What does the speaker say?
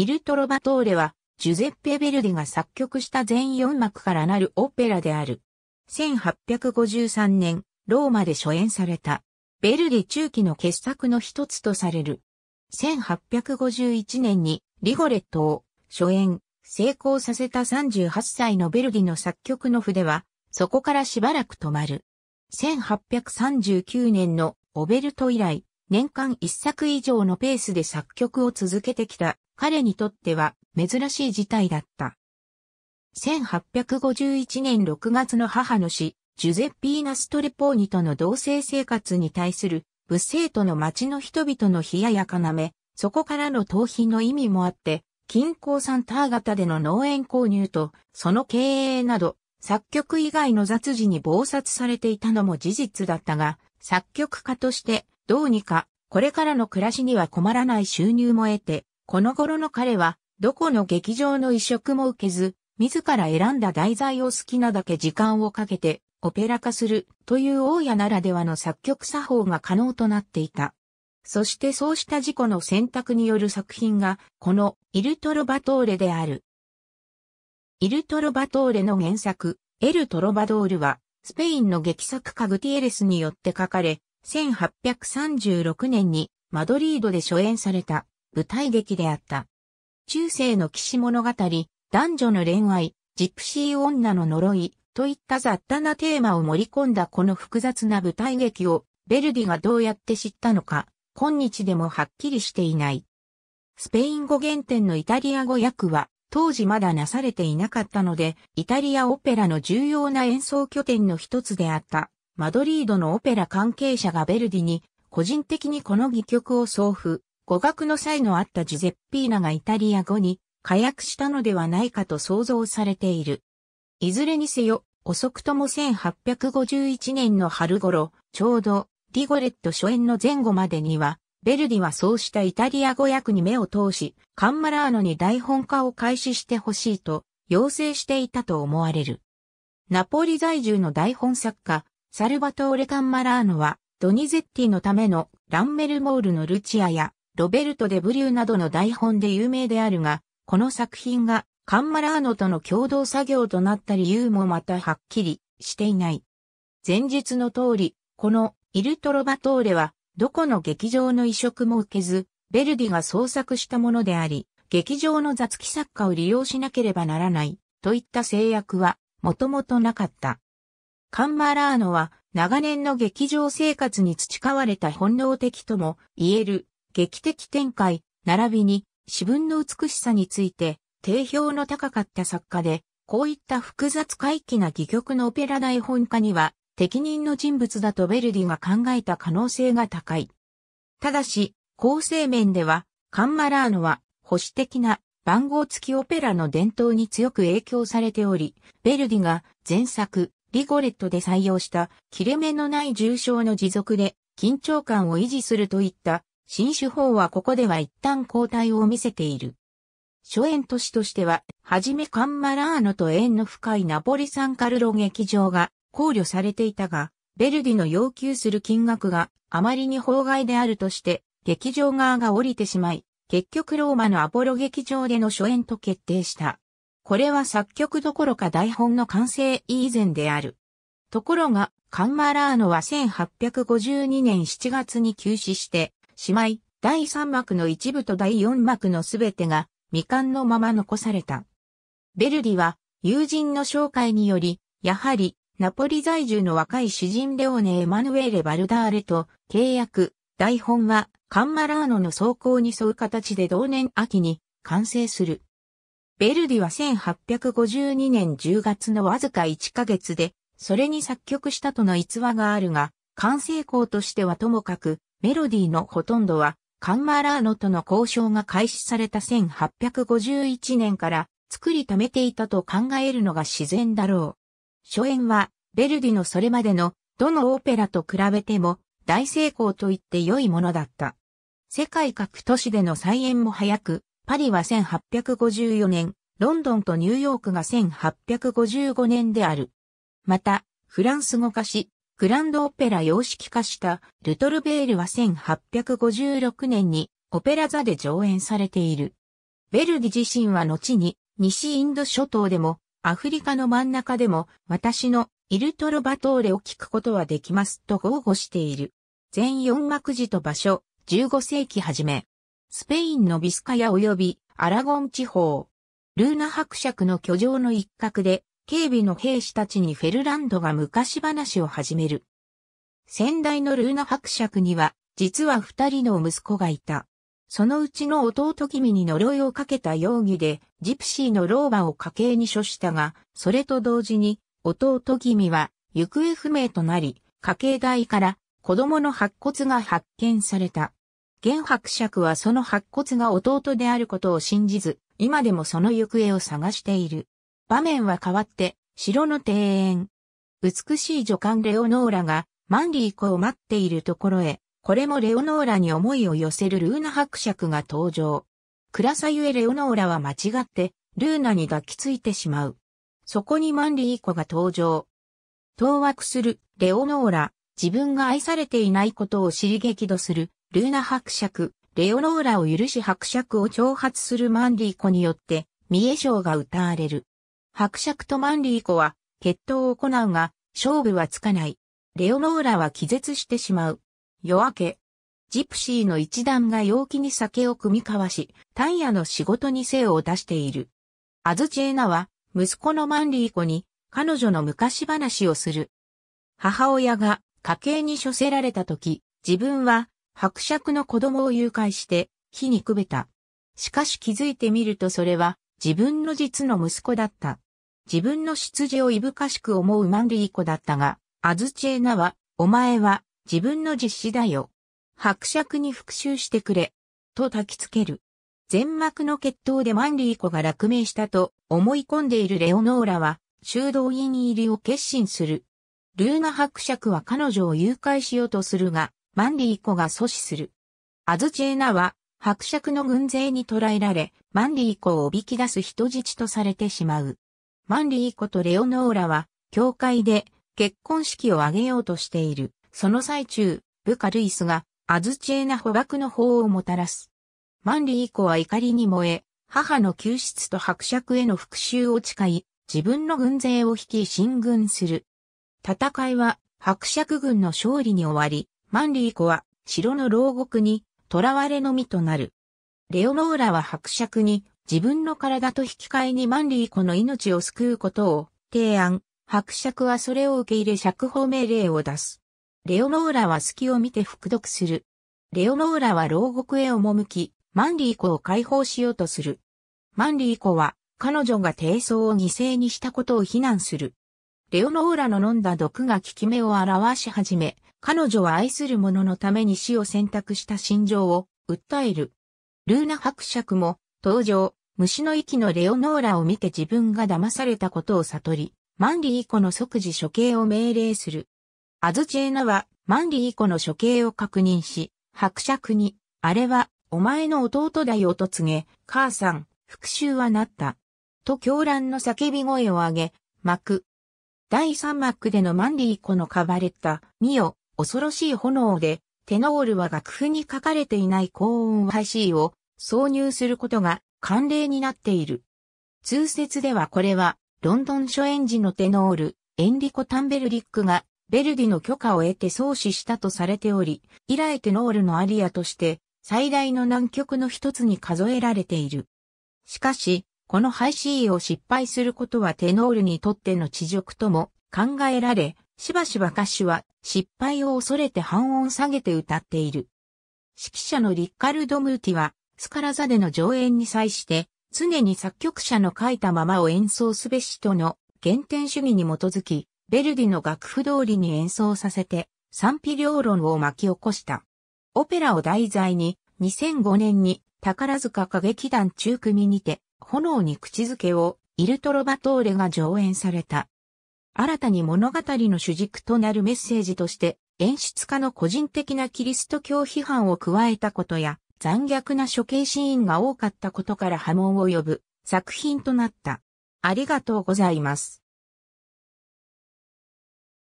イルトロバトーレは、ジュゼッペ・ベルディが作曲した全4幕からなるオペラである。1853年、ローマで初演された。ベルディ中期の傑作の一つとされる。1851年にリゴレットを初演、成功させた38歳のベルディの作曲の筆は、そこからしばらく止まる。1839年のオベルト以来、年間一作以上のペースで作曲を続けてきた彼にとっては珍しい事態だった。1851年6月の母の死、ジュゼッピーナ・ストレポーニとの同棲生活に対する、物生徒の町の人々の冷ややかなめ、そこからの逃品の意味もあって、近郊サンター型での農園購入と、その経営など、作曲以外の雑事に暴殺されていたのも事実だったが、作曲家としてどうにか、これからの暮らしには困らない収入も得て、この頃の彼は、どこの劇場の移植も受けず、自ら選んだ題材を好きなだけ時間をかけて、オペラ化するという大家ならではの作曲作法が可能となっていた。そしてそうした事故の選択による作品が、このイルトロバトーレである。イルトロバトーレの原作、エルトロバドールは、スペインの劇作家グティエレスによって書かれ、1836年にマドリードで初演された舞台劇であった。中世の騎士物語、男女の恋愛、ジプシー女の呪いといった雑多なテーマを盛り込んだこの複雑な舞台劇をベルディがどうやって知ったのか、今日でもはっきりしていない。スペイン語原点のイタリア語訳は当時まだなされていなかったので、イタリアオペラの重要な演奏拠点の一つであった。マドリードのオペラ関係者がベルディに、個人的にこの戯曲を送付、語学の際のあったジュゼッピーナがイタリア語に火薬したのではないかと想像されている。いずれにせよ、遅くとも1851年の春頃、ちょうど、リゴレット初演の前後までには、ベルディはそうしたイタリア語訳に目を通し、カンマラーノに台本化を開始してほしいと、要請していたと思われる。ナポリ在住の台本作家、サルバトーレ・カンマラーノは、ドニゼッティのためのランメルモールのルチアや、ロベルト・デ・ブリューなどの台本で有名であるが、この作品がカンマラーノとの共同作業となった理由もまたはっきりしていない。前述の通り、このイルトロバトーレは、どこの劇場の移植も受けず、ベルディが創作したものであり、劇場の雑記作家を利用しなければならない、といった制約は、もともとなかった。カンマラーノは長年の劇場生活に培われた本能的とも言える劇的展開、並びに自分の美しさについて定評の高かった作家で、こういった複雑怪奇な戯曲のオペラ台本家には適任の人物だとヴェルディが考えた可能性が高い。ただし、構成面ではカンマラーノは保守的な番号付きオペラの伝統に強く影響されており、ヴェルディが前作、リゴレットで採用した切れ目のない重症の持続で緊張感を維持するといった新手法はここでは一旦後退を見せている。初演都市としては、はじめカンマラーノと縁の深いナポリサンカルロ劇場が考慮されていたが、ベルディの要求する金額があまりに法外であるとして、劇場側が降りてしまい、結局ローマのアポロ劇場での初演と決定した。これは作曲どころか台本の完成以前である。ところが、カンマラーノは1852年7月に休止して、しまい、第3幕の一部と第4幕のすべてが未完のまま残された。ベルディは友人の紹介により、やはりナポリ在住の若い詩人レオネ・エマヌエレ・バルダーレと契約、台本はカンマラーノの走行に沿う形で同年秋に完成する。ベルディは1852年10月のわずか1ヶ月で、それに作曲したとの逸話があるが、完成校としてはともかく、メロディーのほとんどは、カンマーラーノとの交渉が開始された1851年から作りためていたと考えるのが自然だろう。初演は、ベルディのそれまでのどのオペラと比べても大成功と言って良いものだった。世界各都市での再演も早く、パリは1854年、ロンドンとニューヨークが1855年である。また、フランス語化し、グランドオペラ様式化したルトルベールは1856年にオペラ座で上演されている。ベルディ自身は後に西インド諸島でもアフリカの真ん中でも私のイルトロバトーレを聞くことはできますと豪語している。全4幕時と場所、15世紀じめ、スペインのビスカヤ及びアラゴン地方。ルーナ伯爵の居城の一角で、警備の兵士たちにフェルランドが昔話を始める。先代のルーナ伯爵には、実は二人の息子がいた。そのうちの弟君に呪いをかけた容疑で、ジプシーの老婆を家計に処したが、それと同時に、弟君は、行方不明となり、家計代から、子供の白骨が発見された。玄白爵はその白骨が弟であることを信じず、今でもその行方を探している。場面は変わって、城の庭園。美しい女官レオノーラが、マンリー子を待っているところへ、これもレオノーラに思いを寄せるルーナ伯爵が登場。暗さゆえレオノーラは間違って、ルーナに抱きついてしまう。そこにマンリー子が登場。当惑する、レオノーラ、自分が愛されていないことを知り激怒する、ルーナ伯爵、レオノーラを許し伯爵を挑発するマンリー子によって、三重賞が歌われる。伯爵とマンリー子は、決闘を行うが、勝負はつかない。レオノーラは気絶してしまう。夜明け。ジプシーの一団が陽気に酒を組み交わし、タイヤの仕事に精を出している。アズチェーナは、息子のマンリー子に、彼女の昔話をする。母親が家計に処せられた時、自分は伯爵の子供を誘拐して、火にくべた。しかし気づいてみるとそれは、自分の実の息子だった。自分の出自をいぶかしく思うマンリー子だったが、アズチェーナは、お前は、自分の実子だよ。伯爵に復讐してくれ。と焚きつける。全幕の決闘でマンリー子が落命したと思い込んでいるレオノーラは修道院入りを決心する。ルーナ伯爵は彼女を誘拐しようとするが、マンリーコが阻止する。アズチェーナは、伯爵の軍勢に捕らえられ、マンリーコをおびき出す人質とされてしまう。マンリーコとレオノーラは、教会で結婚式を挙げようとしている。その最中、部下ルイスが、アズチェーナ捕獲の法をもたらす。マンリーコは怒りに燃え、母の救出と伯爵への復讐を誓い、自分の軍勢を率い進軍する。戦いは伯爵軍の勝利に終わり、マンリー子は城の牢獄に囚われのみとなる。レオノーラは伯爵に自分の体と引き換えにマンリー子の命を救うことを提案。伯爵はそれを受け入れ釈放命令を出す。レオノーラは隙を見て服毒する。レオノーラは牢獄へ赴き、マンリー子を解放しようとする。マンリー子は彼女が低層を犠牲にしたことを非難する。レオノーラの飲んだ毒が効き目を表し始め、彼女は愛する者のために死を選択した心情を訴える。ルーナ伯爵も登場、虫の息のレオノーラを見て自分が騙されたことを悟り、マンリーコの即時処刑を命令する。アズチェーナはマンリーコの処刑を確認し、伯爵に、あれはお前の弟だよと告げ、母さん、復讐はなった。と狂乱の叫び声を上げ、幕。第三幕でのマンリーコの買われた、ミオ、恐ろしい炎で、テノールは楽譜に書かれていない高音 YC を挿入することが慣例になっている。通説ではこれは、ロンドン初演時のテノール、エンリコ・タンベルリックが、ベルディの許可を得て創始したとされており、以来テノールのアリアとして、最大の難曲の一つに数えられている。しかし、このハイシーを失敗することはテノールにとっての恥辱とも考えられ、しばしば歌手は失敗を恐れて半音下げて歌っている。指揮者のリッカルド・ムーティは、スカラザでの上演に際して、常に作曲者の書いたままを演奏すべしとの原点主義に基づき、ベルディの楽譜通りに演奏させて、賛否両論を巻き起こした。オペラを題材に、2005年に宝塚歌劇団中組にて、炎に口づけをイルトロバトーレが上演された。新たに物語の主軸となるメッセージとして、演出家の個人的なキリスト教批判を加えたことや、残虐な処刑シーンが多かったことから波紋を呼ぶ作品となった。ありがとうございます。